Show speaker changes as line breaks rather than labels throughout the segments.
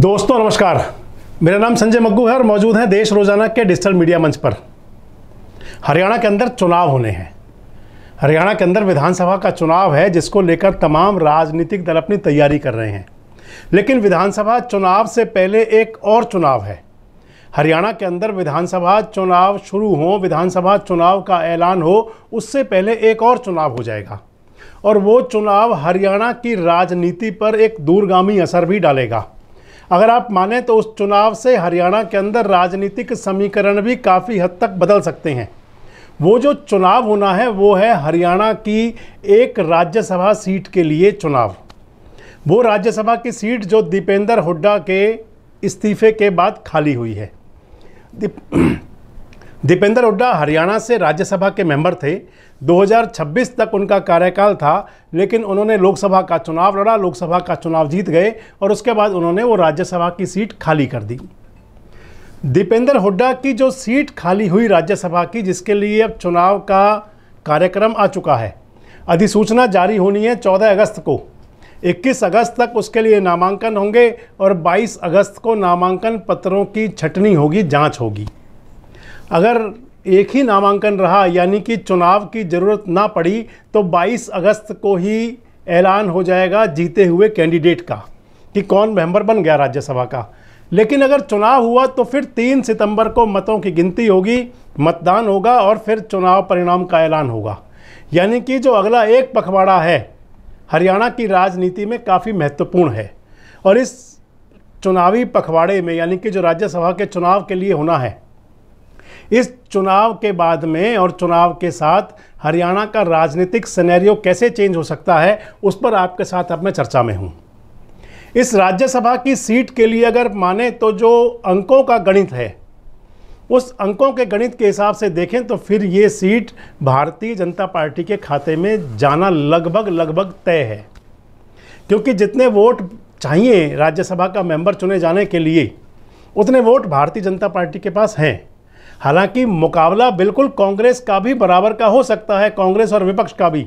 दोस्तों नमस्कार मेरा नाम संजय मग्गू है और मौजूद हैं देश रोजाना के डिजिटल मीडिया मंच पर हरियाणा के अंदर चुनाव होने हैं हरियाणा के अंदर विधानसभा का चुनाव है जिसको लेकर तमाम राजनीतिक दल अपनी तैयारी कर रहे हैं लेकिन विधानसभा चुनाव से पहले एक और चुनाव है हरियाणा के अंदर विधानसभा चुनाव शुरू हो विधानसभा चुनाव का ऐलान हो उससे पहले एक और चुनाव हो जाएगा और वो चुनाव हरियाणा की राजनीति पर एक दूरगामी असर भी डालेगा अगर आप माने तो उस चुनाव से हरियाणा के अंदर राजनीतिक समीकरण भी काफ़ी हद तक बदल सकते हैं वो जो चुनाव होना है वो है हरियाणा की एक राज्यसभा सीट के लिए चुनाव वो राज्यसभा की सीट जो दीपेंद्र हुड्डा के इस्तीफे के बाद खाली हुई है दीपेंद्र हुड्डा हरियाणा से राज्यसभा के मेंबर थे 2026 तक उनका कार्यकाल था लेकिन उन्होंने लोकसभा का चुनाव लड़ा लोकसभा का चुनाव जीत गए और उसके बाद उन्होंने वो राज्यसभा की सीट खाली कर दी दीपेंद्र हुड्डा की जो सीट खाली हुई राज्यसभा की जिसके लिए अब चुनाव का कार्यक्रम आ चुका है अधिसूचना जारी होनी है चौदह अगस्त को 21 अगस्त तक उसके लिए नामांकन होंगे और 22 अगस्त को नामांकन पत्रों की छटनी होगी जांच होगी अगर एक ही नामांकन रहा यानी कि चुनाव की ज़रूरत ना पड़ी तो 22 अगस्त को ही ऐलान हो जाएगा जीते हुए कैंडिडेट का कि कौन मेंबर बन गया राज्यसभा का लेकिन अगर चुनाव हुआ तो फिर 3 सितंबर को मतों की गिनती होगी मतदान होगा और फिर चुनाव परिणाम का ऐलान होगा यानी कि जो अगला एक पखवाड़ा है हरियाणा की राजनीति में काफ़ी महत्वपूर्ण है और इस चुनावी पखवाड़े में यानी कि जो राज्यसभा के चुनाव के लिए होना है इस चुनाव के बाद में और चुनाव के साथ हरियाणा का राजनीतिक सिनेरियो कैसे चेंज हो सकता है उस पर आपके साथ अब मैं चर्चा में हूँ इस राज्यसभा की सीट के लिए अगर माने तो जो अंकों का गणित है उस अंकों के गणित के हिसाब से देखें तो फिर ये सीट भारतीय जनता पार्टी के खाते में जाना लगभग लगभग तय है क्योंकि जितने वोट चाहिए राज्यसभा का मेंबर चुने जाने के लिए उतने वोट भारतीय जनता पार्टी के पास हैं हालांकि मुकाबला बिल्कुल कांग्रेस का भी बराबर का हो सकता है कांग्रेस और विपक्ष का भी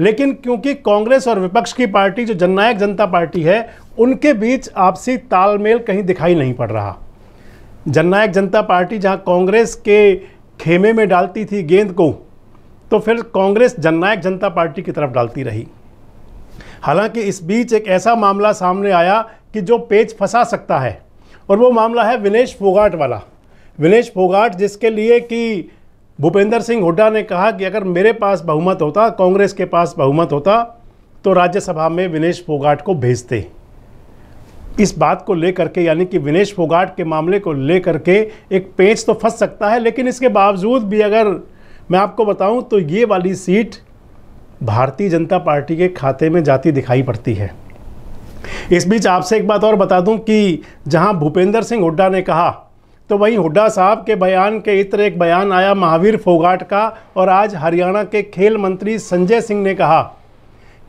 लेकिन क्योंकि कांग्रेस और विपक्ष की पार्टी जो जननायक जनता पार्टी है उनके बीच आपसी तालमेल कहीं दिखाई नहीं पड़ रहा जननायक जनता पार्टी जहां कांग्रेस के खेमे में डालती थी गेंद को तो फिर कांग्रेस जननायक जनता पार्टी की तरफ डालती रही हालांकि इस बीच एक ऐसा मामला सामने आया कि जो पेच फंसा सकता है और वो मामला है विनेश फोगाट वाला विनेश फोगाट जिसके लिए कि भूपेंद्र सिंह हुड्डा ने कहा कि अगर मेरे पास बहुमत होता कांग्रेस के पास बहुमत होता तो राज्यसभा में विनेश फोगाट को भेजते इस बात को लेकर के यानी कि विनेश फोगाट के मामले को लेकर के एक पेच तो फंस सकता है लेकिन इसके बावजूद भी अगर मैं आपको बताऊं तो ये वाली सीट भारतीय जनता पार्टी के खाते में जाती दिखाई पड़ती है इस बीच आपसे एक बात और बता दूं कि जहां भूपेंद्र सिंह हुड्डा ने कहा तो वहीं हुड्डा साहब के बयान के इतर एक बयान आया महावीर फोगाट का और आज हरियाणा के खेल मंत्री संजय सिंह ने कहा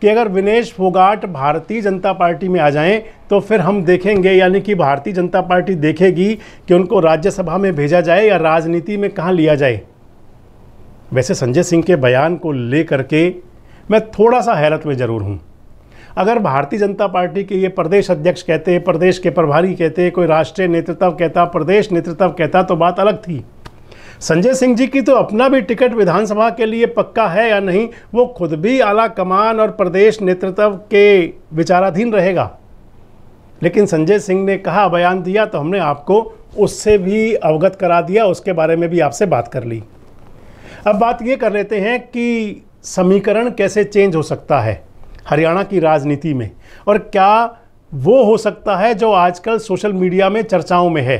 कि अगर विनेश फोगाट भारतीय जनता पार्टी में आ जाएं तो फिर हम देखेंगे यानी कि भारतीय जनता पार्टी देखेगी कि उनको राज्यसभा में भेजा जाए या राजनीति में कहाँ लिया जाए वैसे संजय सिंह के बयान को लेकर के मैं थोड़ा सा हैरत में ज़रूर हूँ अगर भारतीय जनता पार्टी के ये प्रदेश अध्यक्ष कहते प्रदेश के प्रभारी कहते कोई राष्ट्रीय नेतृत्व कहता प्रदेश नेतृत्व कहता तो बात अलग थी संजय सिंह जी की तो अपना भी टिकट विधानसभा के लिए पक्का है या नहीं वो खुद भी आला कमान और प्रदेश नेतृत्व के विचाराधीन रहेगा लेकिन संजय सिंह ने कहा बयान दिया तो हमने आपको उससे भी अवगत करा दिया उसके बारे में भी आपसे बात कर ली अब बात ये कर लेते हैं कि समीकरण कैसे चेंज हो सकता है हरियाणा की राजनीति में और क्या वो हो सकता है जो आजकल सोशल मीडिया में चर्चाओं में है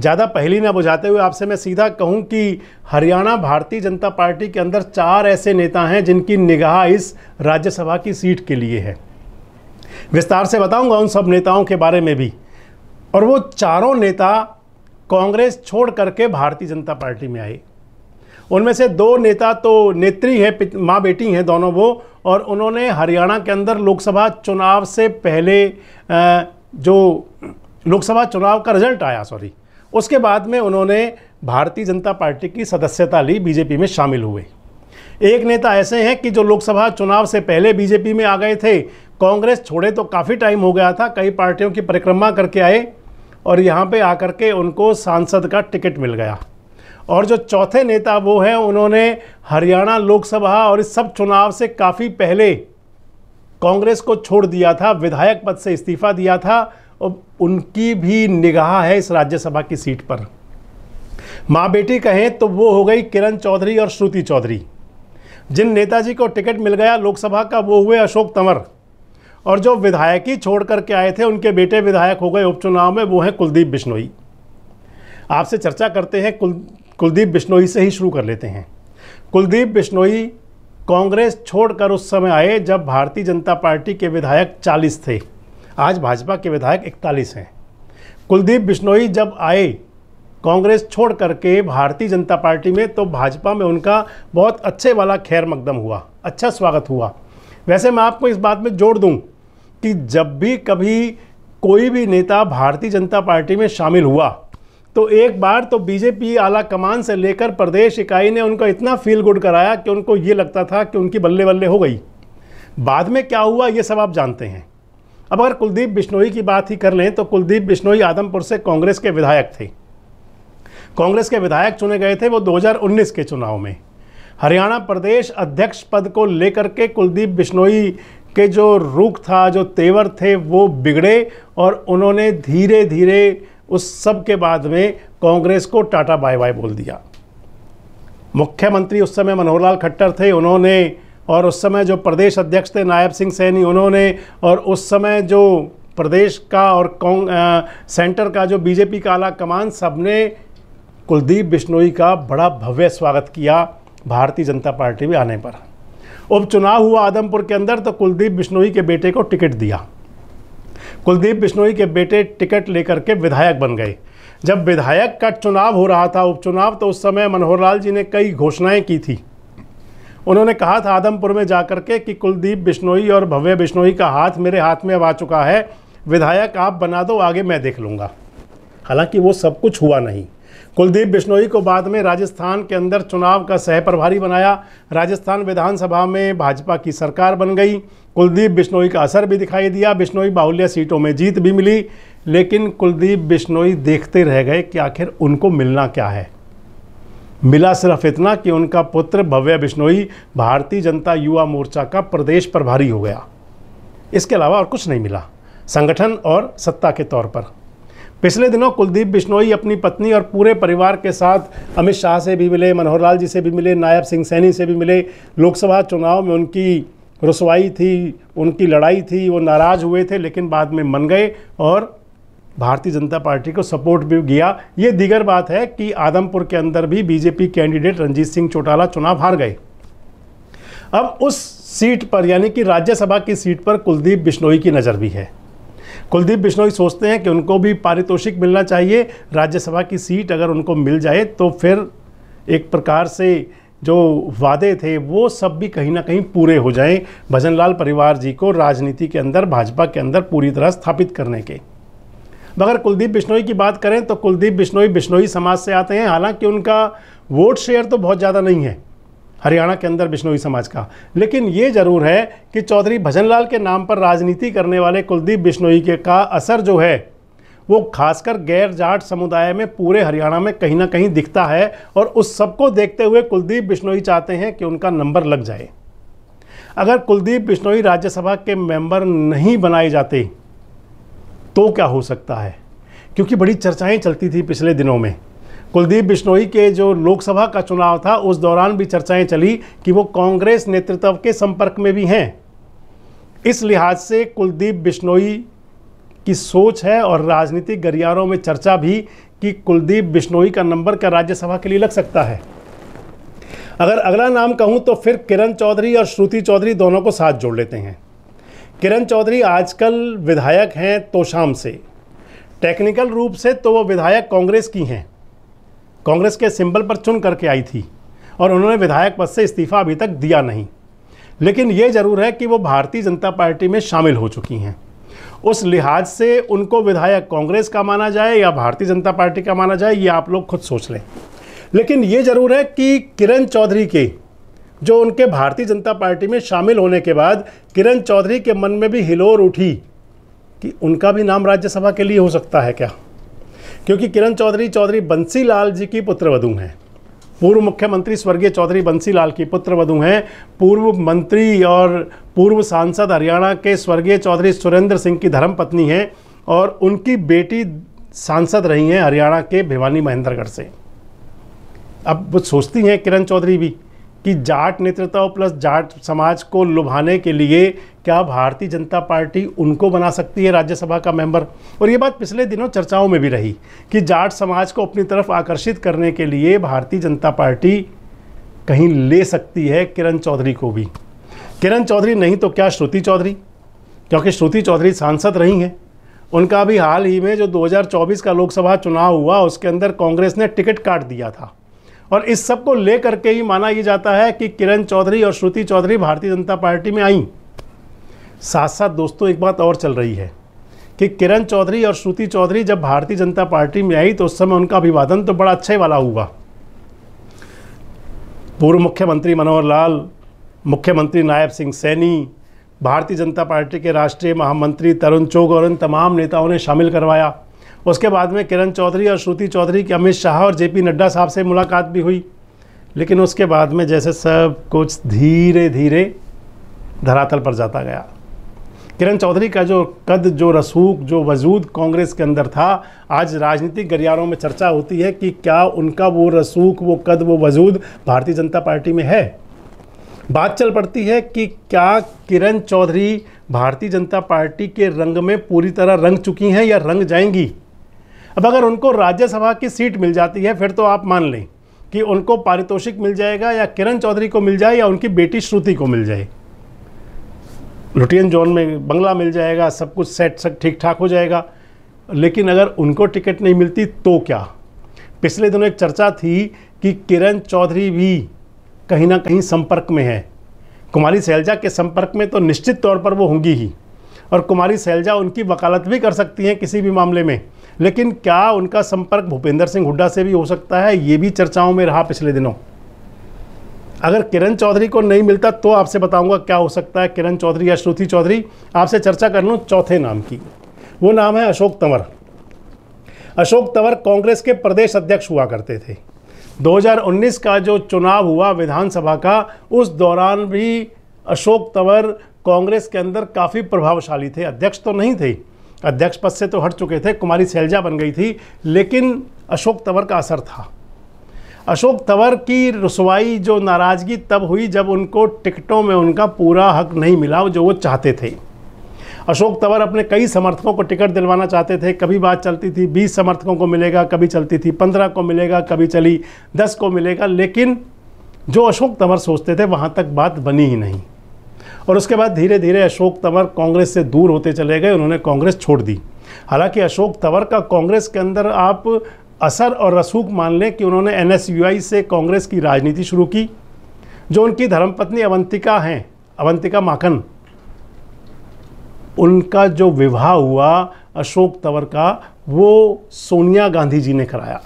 ज़्यादा पहली ना बुझाते हुए आपसे मैं सीधा कहूँ कि हरियाणा भारतीय जनता पार्टी के अंदर चार ऐसे नेता हैं जिनकी निगाह इस राज्यसभा की सीट के लिए है विस्तार से बताऊंगा उन सब नेताओं के बारे में भी और वो चारों नेता कांग्रेस छोड़ करके भारतीय जनता पार्टी में आए उनमें से दो नेता तो नेत्री है माँ बेटी हैं दोनों वो और उन्होंने हरियाणा के अंदर लोकसभा चुनाव से पहले जो लोकसभा चुनाव का रिजल्ट आया सॉरी उसके बाद में उन्होंने भारतीय जनता पार्टी की सदस्यता ली बीजेपी में शामिल हुए एक नेता ऐसे हैं कि जो लोकसभा चुनाव से पहले बीजेपी में आ गए थे कांग्रेस छोड़े तो काफ़ी टाइम हो गया था कई पार्टियों की परिक्रमा करके आए और यहाँ पे आकर के उनको सांसद का टिकट मिल गया और जो चौथे नेता वो हैं उन्होंने हरियाणा लोकसभा और इस सब चुनाव से काफ़ी पहले कांग्रेस को छोड़ दिया था विधायक पद से इस्तीफा दिया था और उनकी भी निगाह है इस राज्यसभा की सीट पर माँ बेटी कहें तो वो हो गई किरण चौधरी और श्रुति चौधरी जिन नेताजी को टिकट मिल गया लोकसभा का वो हुए अशोक तंवर और जो विधायक ही छोड़ करके आए थे उनके बेटे विधायक हो गए उपचुनाव में वो हैं कुलदीप बिश्नोई आपसे चर्चा करते हैं कुल कुलदीप बिश्नोई से ही शुरू कर लेते हैं कुलदीप बिश्नोई कांग्रेस छोड़कर उस समय आए जब भारतीय जनता पार्टी के विधायक 40 थे आज भाजपा के विधायक 41 हैं कुलदीप बिश्नोई जब आए कांग्रेस छोड़ करके भारतीय जनता पार्टी में तो भाजपा में उनका बहुत अच्छे वाला खैर मकदम हुआ अच्छा स्वागत हुआ वैसे मैं आपको इस बात में जोड़ दूँ कि जब भी कभी कोई भी नेता भारतीय जनता पार्टी में शामिल हुआ तो एक बार तो बीजेपी आला कमान से लेकर प्रदेश इकाई ने उनको इतना फील गुड कराया कि उनको ये लगता था कि उनकी बल्ले बल्ले हो गई बाद में क्या हुआ ये सब आप जानते हैं अब अगर कुलदीप बिश्नोई की बात ही कर लें तो कुलदीप बिश्नोई आदमपुर से कांग्रेस के विधायक थे कांग्रेस के विधायक चुने गए थे वो 2019 के चुनाव में हरियाणा प्रदेश अध्यक्ष पद को लेकर के कुलदीप बिश्नोई के जो रुख था जो तेवर थे वो बिगड़े और उन्होंने धीरे धीरे उस सब के बाद में कांग्रेस को टाटा बाय बाय बोल दिया मुख्यमंत्री उस समय मनोहर लाल खट्टर थे उन्होंने और उस समय जो प्रदेश अध्यक्ष थे नायब सिंह सैनी उन्होंने और उस समय जो प्रदेश का और आ, सेंटर का जो बीजेपी का आला कमान सब ने कुलदीप बिश्नोई का बड़ा भव्य स्वागत किया भारतीय जनता पार्टी में आने पर उपचुनाव हुआ आदमपुर के अंदर तो कुलदीप बिश्नोई के बेटे को टिकट दिया कुलदीप बिश्नोई के बेटे टिकट लेकर के विधायक बन गए जब विधायक का चुनाव हो रहा था उपचुनाव तो उस समय मनोहर लाल जी ने कई घोषणाएं की थी उन्होंने कहा था आदमपुर में जाकर के कि कुलदीप बिश्नोई और भव्य बिश्नोई का हाथ मेरे हाथ में अब आ चुका है विधायक आप बना दो आगे मैं देख लूँगा हालांकि वो सब कुछ हुआ नहीं कुलदीप बिश्नोई को बाद में राजस्थान के अंदर चुनाव का सह प्रभारी बनाया राजस्थान विधानसभा में भाजपा की सरकार बन गई कुलदीप बिश्नोई का असर भी दिखाई दिया बिश्नोई बाहुल्य सीटों में जीत भी मिली लेकिन कुलदीप बिश्नोई देखते रह गए कि आखिर उनको मिलना क्या है मिला सिर्फ इतना कि उनका पुत्र भव्य बिश्नोई भारतीय जनता युवा मोर्चा का प्रदेश प्रभारी हो गया इसके अलावा और कुछ नहीं मिला संगठन और सत्ता के तौर पर पिछले दिनों कुलदीप बिश्नोई अपनी पत्नी और पूरे परिवार के साथ अमित शाह से भी मिले मनोहर लाल जी से भी मिले नायब सिंह सैनी से भी मिले लोकसभा चुनाव में उनकी रसवाई थी उनकी लड़ाई थी वो नाराज़ हुए थे लेकिन बाद में मन गए और भारतीय जनता पार्टी को सपोर्ट भी किया ये दिगर बात है कि आदमपुर के अंदर भी बीजेपी कैंडिडेट रंजीत सिंह चौटाला चुनाव हार गए अब उस सीट पर यानी कि राज्यसभा की सीट पर कुलदीप बिश्नोई की नज़र भी है कुलदीप बिश्नोई सोचते हैं कि उनको भी पारितोषिक मिलना चाहिए राज्यसभा की सीट अगर उनको मिल जाए तो फिर एक प्रकार से जो वादे थे वो सब भी कहीं ना कहीं पूरे हो जाएं भजनलाल परिवार जी को राजनीति के अंदर भाजपा के अंदर पूरी तरह स्थापित करने के मगर कुलदीप बिश्नोई की बात करें तो कुलदीप बिश्नोई बिश्नोई समाज से आते हैं हालांकि उनका वोट शेयर तो बहुत ज़्यादा नहीं है हरियाणा के अंदर बिश्नोई समाज का लेकिन ये ज़रूर है कि चौधरी भजनलाल के नाम पर राजनीति करने वाले कुलदीप बिश्नोई के का असर जो है वो खासकर गैर जाट समुदाय में पूरे हरियाणा में कहीं ना कहीं दिखता है और उस सबको देखते हुए कुलदीप बिश्नोई चाहते हैं कि उनका नंबर लग जाए अगर कुलदीप बिश्नोई राज्यसभा के मेंबर नहीं बनाए जाते तो क्या हो सकता है क्योंकि बड़ी चर्चाएं चलती थी पिछले दिनों में कुलदीप बिश्नोई के जो लोकसभा का चुनाव था उस दौरान भी चर्चाएं चली कि वो कांग्रेस नेतृत्व के संपर्क में भी हैं इस लिहाज से कुलदीप बिश्नोई की सोच है और राजनीतिक गलियारों में चर्चा भी कि कुलदीप बिश्नोई का नंबर क्या राज्यसभा के लिए लग सकता है अगर अगला नाम कहूँ तो फिर किरण चौधरी और श्रुति चौधरी दोनों को साथ जोड़ लेते हैं किरण चौधरी आजकल विधायक हैं तोशाम से टेक्निकल रूप से तो वो विधायक कांग्रेस की हैं कांग्रेस के सिंबल पर चुन करके आई थी और उन्होंने विधायक पद से इस्तीफा अभी तक दिया नहीं लेकिन ये ज़रूर है कि वो भारतीय जनता पार्टी में शामिल हो चुकी हैं उस लिहाज से उनको विधायक कांग्रेस का माना जाए या भारतीय जनता पार्टी का माना जाए ये आप लोग खुद सोच लें लेकिन ये ज़रूर है कि किरण चौधरी के जो उनके भारतीय जनता पार्टी में शामिल होने के बाद किरण चौधरी के मन में भी हिलोर उठी कि उनका भी नाम राज्यसभा के लिए हो सकता है क्या क्योंकि किरण चौधरी चौधरी बंसी लाल जी की पुत्रवधु हैं पूर्व मुख्यमंत्री स्वर्गीय चौधरी बंसी लाल की पुत्रवधु हैं पूर्व मंत्री और पूर्व सांसद हरियाणा के स्वर्गीय चौधरी सुरेंद्र सिंह की धर्मपत्नी हैं और उनकी बेटी सांसद रही हैं हरियाणा के भिवानी महेंद्रगढ़ से अब वो सोचती हैं किरण चौधरी भी कि जाट नेतृत्व प्लस जाट समाज को लुभाने के लिए क्या भारतीय जनता पार्टी उनको बना सकती है राज्यसभा का मेंबर और ये बात पिछले दिनों चर्चाओं में भी रही कि जाट समाज को अपनी तरफ आकर्षित करने के लिए भारतीय जनता पार्टी कहीं ले सकती है किरण चौधरी को भी किरण चौधरी नहीं तो क्या श्रुति चौधरी क्योंकि श्रुति चौधरी सांसद रही हैं उनका भी हाल ही में जो 2024 का लोकसभा चुनाव हुआ उसके अंदर कांग्रेस ने टिकट काट दिया था और इस सब को लेकर के ही माना ये जाता है कि किरण चौधरी और श्रुति चौधरी भारतीय जनता पार्टी में आईं साथ साथ दोस्तों एक बात और चल रही है कि किरण चौधरी और श्रुति चौधरी जब भारतीय जनता पार्टी में आई तो उस समय उनका अभिवादन तो बड़ा अच्छा ही वाला हुआ पूर्व मुख्यमंत्री मनोहर लाल मुख्यमंत्री नायब सिंह सैनी भारतीय जनता पार्टी के राष्ट्रीय महामंत्री तरुण चोग और इन तमाम नेताओं ने शामिल करवाया उसके बाद में किरण चौधरी और श्रुति चौधरी की अमित शाह और जेपी नड्डा साहब से मुलाकात भी हुई लेकिन उसके बाद में जैसे सब कुछ धीरे धीरे धरातल पर जाता गया किरण चौधरी का जो कद जो रसूख जो वजूद कांग्रेस के अंदर था आज राजनीतिक गलियारों में चर्चा होती है कि क्या उनका वो रसूख वो कद वो वजूद भारतीय जनता पार्टी में है बात चल पड़ती है कि क्या किरण चौधरी भारतीय जनता पार्टी के रंग में पूरी तरह रंग चुकी हैं या रंग जाएंगी अब अगर उनको राज्यसभा की सीट मिल जाती है फिर तो आप मान लें कि उनको पारितोषिक मिल जाएगा या किरण चौधरी को मिल जाए या उनकी बेटी श्रुति को मिल जाए लुटियन जोन में बंगला मिल जाएगा सब कुछ सेट सब ठीक ठाक हो जाएगा लेकिन अगर उनको टिकट नहीं मिलती तो क्या पिछले दिनों एक चर्चा थी कि किरण चौधरी भी कहीं ना कहीं संपर्क में है कुमारी सैलजा के संपर्क में तो निश्चित तौर पर वो होंगी ही और कुमारी सैलजा उनकी वकालत भी कर सकती हैं किसी भी मामले में लेकिन क्या उनका संपर्क भूपेंद्र सिंह हुड्डा से भी हो सकता है ये भी चर्चाओं में रहा पिछले दिनों अगर किरण चौधरी को नहीं मिलता तो आपसे बताऊंगा क्या हो सकता है किरण चौधरी या श्रुति चौधरी आपसे चर्चा कर लूँ चौथे नाम की वो नाम है अशोक तंवर अशोक तंवर कांग्रेस के प्रदेश अध्यक्ष हुआ करते थे 2019 का जो चुनाव हुआ विधानसभा का उस दौरान भी अशोक तंवर कांग्रेस के अंदर काफ़ी प्रभावशाली थे अध्यक्ष तो नहीं थे अध्यक्ष पद से तो हट चुके थे कुमारी सैलजा बन गई थी लेकिन अशोक तंवर का असर था अशोक तंवर की रसवाई जो नाराज़गी तब हुई जब उनको टिकटों में उनका पूरा हक नहीं मिला जो वो चाहते थे अशोक तंवर अपने कई समर्थकों को टिकट दिलवाना चाहते थे कभी बात चलती थी 20 समर्थकों को मिलेगा कभी चलती थी 15 को मिलेगा कभी चली 10 को मिलेगा लेकिन जो अशोक तंवर सोचते थे वहाँ तक बात बनी ही नहीं और उसके बाद धीरे धीरे अशोक तंवर कांग्रेस से दूर होते चले गए उन्होंने कांग्रेस छोड़ दी हालांकि अशोक तंवर का कांग्रेस के अंदर आप असर और रसूख मान लें कि उन्होंने एन से कांग्रेस की राजनीति शुरू की जो उनकी धर्मपत्नी अवंतिका हैं अवंतिका माखन उनका जो विवाह हुआ अशोक तंवर का वो सोनिया गांधी जी ने कराया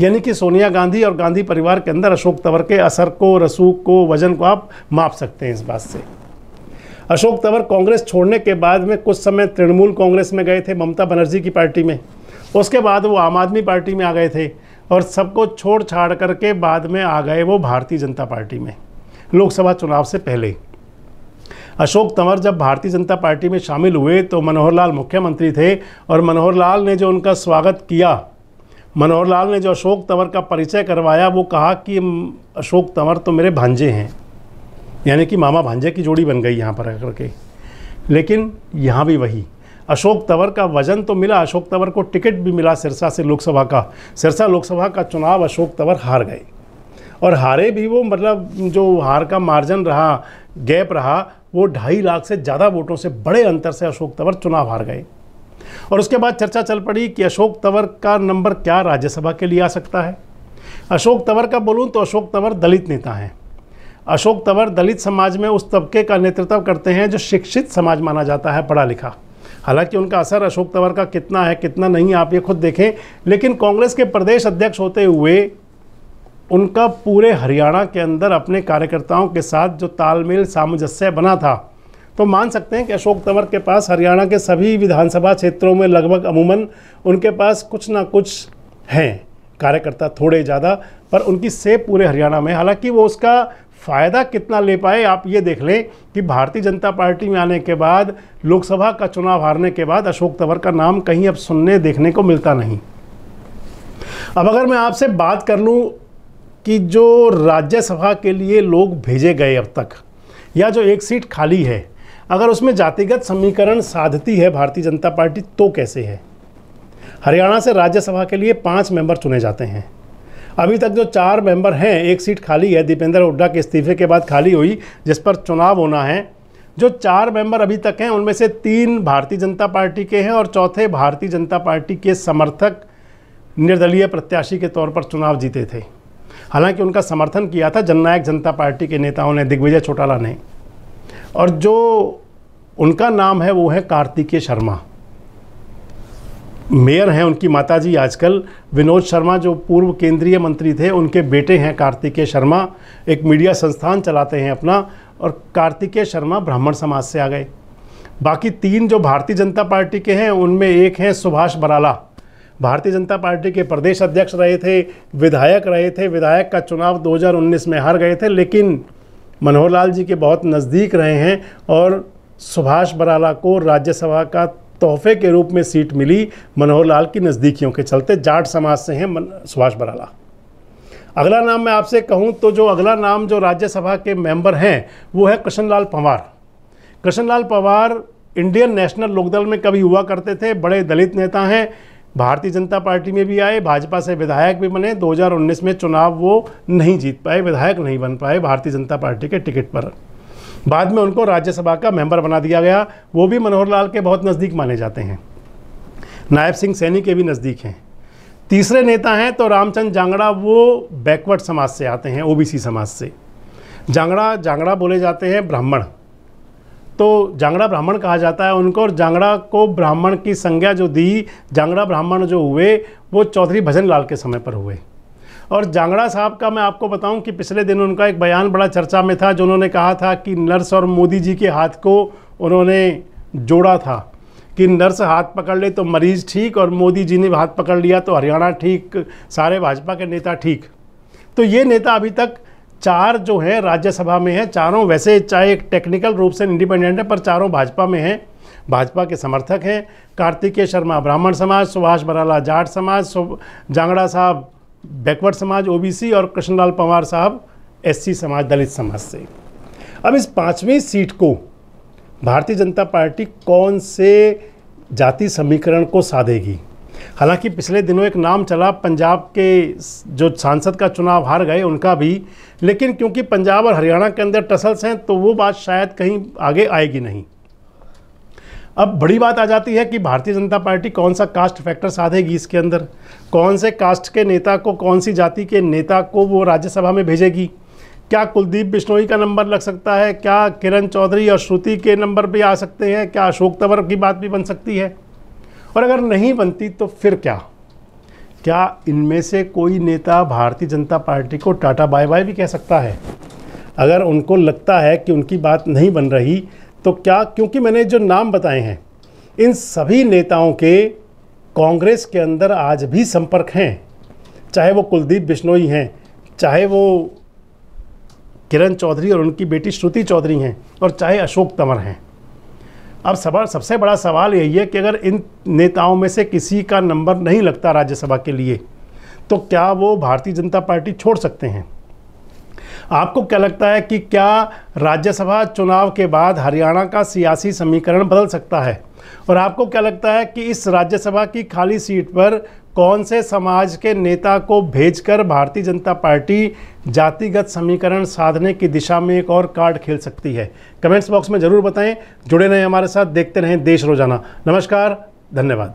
यानी कि सोनिया गांधी और गांधी परिवार के अंदर अशोक तंवर के असर को रसूख को वजन को आप माप सकते हैं इस बात से अशोक तंवर कांग्रेस छोड़ने के बाद में कुछ समय तृणमूल कांग्रेस में गए थे ममता बनर्जी की पार्टी में उसके बाद वो आम आदमी पार्टी में आ गए थे और सबको छोड़ छाड़ करके बाद में आ गए वो भारतीय जनता पार्टी में लोकसभा चुनाव से पहले अशोक तंवर जब भारतीय जनता पार्टी में शामिल हुए तो मनोहर लाल मुख्यमंत्री थे और मनोहर लाल ने जो उनका स्वागत किया मनोहर लाल ने जो अशोक तंवर का परिचय करवाया वो कहा कि अशोक तंवर तो मेरे भांजे हैं यानी कि मामा भांजे की जोड़ी बन गई यहाँ पर आकर के लेकिन यहाँ भी वही अशोक तंवर का वजन तो मिला अशोक तंवर को टिकट भी मिला सिरसा से लोकसभा का सिरसा लोकसभा का चुनाव अशोक तंवर हार गए और हारे भी वो मतलब जो हार का मार्जन रहा गैप रहा वो ढाई लाख से ज़्यादा वोटों से बड़े अंतर से अशोक तंवर चुनाव हार गए और उसके बाद चर्चा चल पड़ी कि अशोक तंवर का नंबर क्या राज्यसभा के लिए आ सकता है अशोक तंवर का बोलूँ तो अशोक तंवर दलित नेता हैं अशोक तंवर दलित समाज में उस तबके का नेतृत्व करते हैं जो शिक्षित समाज माना जाता है पढ़ा लिखा हालांकि उनका असर अशोक तंवर का कितना है कितना नहीं आप ये खुद देखें लेकिन कांग्रेस के प्रदेश अध्यक्ष होते हुए उनका पूरे हरियाणा के अंदर अपने कार्यकर्ताओं के साथ जो तालमेल सामंजस्य बना था तो मान सकते हैं कि अशोक तंवर के पास हरियाणा के सभी विधानसभा क्षेत्रों में लगभग अमूमन उनके पास कुछ ना कुछ हैं कार्यकर्ता थोड़े ज़्यादा पर उनकी सेब पूरे हरियाणा में हालांकि वो उसका फ़ायदा कितना ले पाए आप ये देख लें कि भारतीय जनता पार्टी में आने के बाद लोकसभा का चुनाव हारने के बाद अशोक तंवर का नाम कहीं अब सुनने देखने को मिलता नहीं अब अगर मैं आपसे बात कर लूँ कि जो राज्यसभा के लिए लोग भेजे गए अब तक या जो एक सीट खाली है अगर उसमें जातिगत समीकरण साधती है भारतीय जनता पार्टी तो कैसे है हरियाणा से राज्यसभा के लिए पाँच मेंबर चुने जाते हैं अभी तक जो चार मेंबर हैं एक सीट खाली है दीपेंद्र हुड्डा के इस्तीफे के बाद खाली हुई जिस पर चुनाव होना है जो चार मेंबर अभी तक हैं उनमें से तीन भारतीय जनता पार्टी के हैं और चौथे भारतीय जनता पार्टी के समर्थक निर्दलीय प्रत्याशी के तौर पर चुनाव जीते थे हालांकि उनका समर्थन किया था जननायक जनता पार्टी के नेताओं ने दिग्विजय चौटाला ने और जो उनका नाम है वो है कार्तिकेय शर्मा मेयर हैं उनकी माताजी आजकल विनोद शर्मा जो पूर्व केंद्रीय मंत्री थे उनके बेटे हैं कार्तिकेय शर्मा एक मीडिया संस्थान चलाते हैं अपना और कार्तिकेय शर्मा ब्राह्मण समाज से आ गए बाकी तीन जो भारतीय जनता पार्टी के हैं उनमें एक हैं सुभाष बराला भारतीय जनता पार्टी के प्रदेश अध्यक्ष रहे थे विधायक रहे थे विधायक का चुनाव 2019 में हार गए थे लेकिन मनोहर लाल जी के बहुत नज़दीक रहे हैं और सुभाष बराला को राज्यसभा का तोहफे के रूप में सीट मिली मनोहर लाल की नज़दीकियों के चलते जाट समाज से हैं सुभाष बराला अगला नाम मैं आपसे कहूँ तो जो अगला नाम जो राज्यसभा के मेंबर हैं वो है कृष्णलाल पंवार कृष्णलाल पंवार इंडियन नेशनल लोकदल में कभी हुआ करते थे बड़े दलित नेता हैं भारतीय जनता पार्टी में भी आए भाजपा से विधायक भी बने 2019 में चुनाव वो नहीं जीत पाए विधायक नहीं बन पाए भारतीय जनता पार्टी के टिकट पर बाद में उनको राज्यसभा का मेंबर बना दिया गया वो भी मनोहर लाल के बहुत नज़दीक माने जाते हैं नायब सिंह सैनी के भी नज़दीक हैं तीसरे नेता हैं तो रामचंद्र जांगड़ा वो बैकवर्ड समाज से आते हैं ओबीसी समाज से जांगड़ा जांगड़ा बोले जाते हैं ब्राह्मण तो जांगड़ा ब्राह्मण कहा जाता है उनको और जांगड़ा को ब्राह्मण की संज्ञा जो दी जांगड़ा ब्राह्मण जो हुए वो चौधरी भजन लाल के समय पर हुए और जांगड़ा साहब का मैं आपको बताऊं कि पिछले दिन उनका एक बयान बड़ा चर्चा में था जो उन्होंने कहा था कि नर्स और मोदी जी के हाथ को उन्होंने जोड़ा था कि नर्स हाथ पकड़ ले तो मरीज़ ठीक और मोदी जी ने हाथ पकड़ लिया तो हरियाणा ठीक सारे भाजपा के नेता ठीक तो ये नेता अभी तक चार जो हैं राज्यसभा में हैं चारों वैसे चाहे एक टेक्निकल रूप से इंडिपेंडेंट है पर चारों भाजपा में हैं भाजपा के समर्थक हैं कार्तिकेय शर्मा ब्राह्मण समाज सुभाष बराला जाट समाज जांगड़ा साहब बैकवर्ड समाज ओबीसी और कृष्णलाल पंवार साहब एससी समाज दलित समाज से अब इस पाँचवीं सीट को भारतीय जनता पार्टी कौन से जाति समीकरण को साधेगी हालांकि पिछले दिनों एक नाम चला पंजाब के जो सांसद का चुनाव हार गए उनका भी लेकिन क्योंकि पंजाब और हरियाणा के अंदर टसल्स हैं तो वो बात शायद कहीं आगे आएगी नहीं अब बड़ी बात आ जाती है कि भारतीय जनता पार्टी कौन सा कास्ट फैक्टर साधेगी इसके अंदर कौन से कास्ट के नेता को कौन सी जाति के नेता को वो राज्यसभा में भेजेगी क्या कुलदीप बिश्नोई का नंबर लग सकता है क्या किरण चौधरी और श्रुति के नंबर भी आ सकते हैं क्या अशोक तंवर की बात भी बन सकती है और अगर नहीं बनती तो फिर क्या क्या इनमें से कोई नेता भारतीय जनता पार्टी को टाटा बाय बाय भी कह सकता है अगर उनको लगता है कि उनकी बात नहीं बन रही तो क्या क्योंकि मैंने जो नाम बताए हैं इन सभी नेताओं के कांग्रेस के अंदर आज भी संपर्क हैं चाहे वो कुलदीप बिश्नोई हैं चाहे वो किरण चौधरी और उनकी बेटी श्रुति चौधरी हैं और चाहे अशोक तंवर हैं अब सवाल सबसे बड़ा सवाल यही है कि अगर इन नेताओं में से किसी का नंबर नहीं लगता राज्यसभा के लिए तो क्या वो भारतीय जनता पार्टी छोड़ सकते हैं आपको क्या लगता है कि क्या राज्यसभा चुनाव के बाद हरियाणा का सियासी समीकरण बदल सकता है और आपको क्या लगता है कि इस राज्यसभा की खाली सीट पर कौन से समाज के नेता को भेजकर भारतीय जनता पार्टी जातिगत समीकरण साधने की दिशा में एक और कार्ड खेल सकती है कमेंट्स बॉक्स में ज़रूर बताएं जुड़े रहें हमारे साथ देखते रहें देश रोजाना नमस्कार धन्यवाद